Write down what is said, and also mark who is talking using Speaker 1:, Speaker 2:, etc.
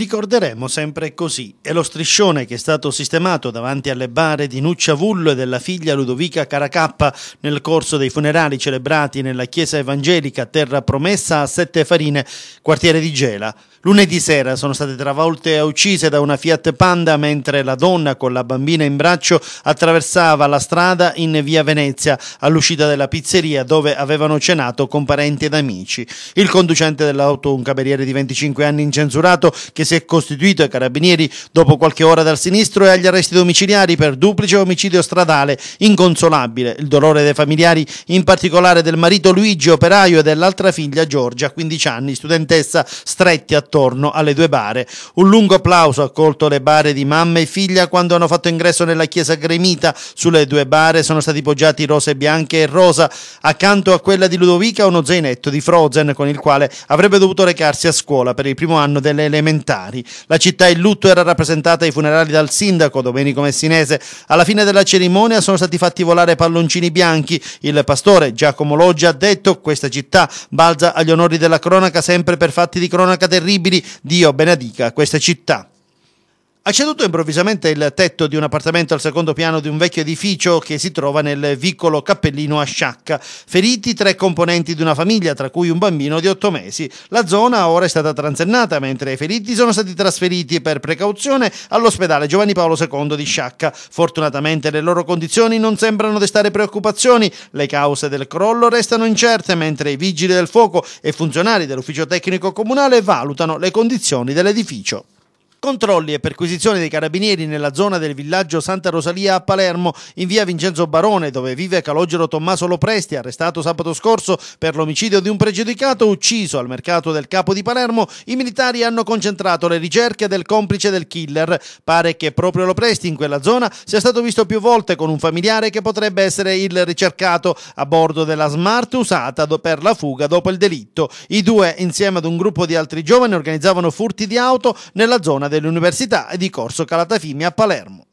Speaker 1: Ricorderemo sempre così È lo striscione che è stato sistemato davanti alle bare di Nuccia Vullo e della figlia Ludovica Caracappa nel corso dei funerali celebrati nella chiesa evangelica Terra Promessa a Sette Farine, quartiere di Gela. Lunedì sera sono state travolte e uccise da una Fiat Panda mentre la donna con la bambina in braccio attraversava la strada in via Venezia all'uscita della pizzeria dove avevano cenato con parenti ed amici. Il conducente dell'auto, un cameriere di 25 anni incensurato che si è costituito ai carabinieri dopo qualche ora dal sinistro e agli arresti domiciliari per duplice omicidio stradale inconsolabile. Il dolore dei familiari, in particolare del marito Luigi, operaio, e dell'altra figlia Giorgia, 15 anni, studentessa, stretti attorno alle due bare. Un lungo applauso ha colto le bare di mamma e figlia quando hanno fatto ingresso nella chiesa gremita. Sulle due bare sono stati poggiati rose bianche e rosa, accanto a quella di Ludovica uno zainetto di Frozen con il quale avrebbe dovuto recarsi a scuola per il primo anno delle elementari militari. La città in lutto era rappresentata ai funerali dal sindaco Domenico Messinese. Alla fine della cerimonia sono stati fatti volare palloncini bianchi. Il pastore Giacomo Loggia ha detto questa città balza agli onori della cronaca sempre per fatti di cronaca terribili. Dio benedica questa città ha ceduto improvvisamente il tetto di un appartamento al secondo piano di un vecchio edificio che si trova nel vicolo Cappellino a Sciacca. Feriti tre componenti di una famiglia, tra cui un bambino di otto mesi. La zona ora è stata transennata, mentre i feriti sono stati trasferiti per precauzione all'ospedale Giovanni Paolo II di Sciacca. Fortunatamente le loro condizioni non sembrano destare preoccupazioni. Le cause del crollo restano incerte, mentre i vigili del fuoco e funzionari dell'ufficio tecnico comunale valutano le condizioni dell'edificio controlli e perquisizioni dei carabinieri nella zona del villaggio Santa Rosalia a Palermo, in via Vincenzo Barone, dove vive Calogero Tommaso Lopresti, arrestato sabato scorso per l'omicidio di un pregiudicato ucciso al mercato del capo di Palermo, i militari hanno concentrato le ricerche del complice del killer. Pare che proprio Lopresti in quella zona sia stato visto più volte con un familiare che potrebbe essere il ricercato a bordo della Smart usata per la fuga dopo il delitto. I due, insieme ad un gruppo di altri giovani, organizzavano furti di auto nella zona del dell'Università e di Corso Calatafimi a Palermo.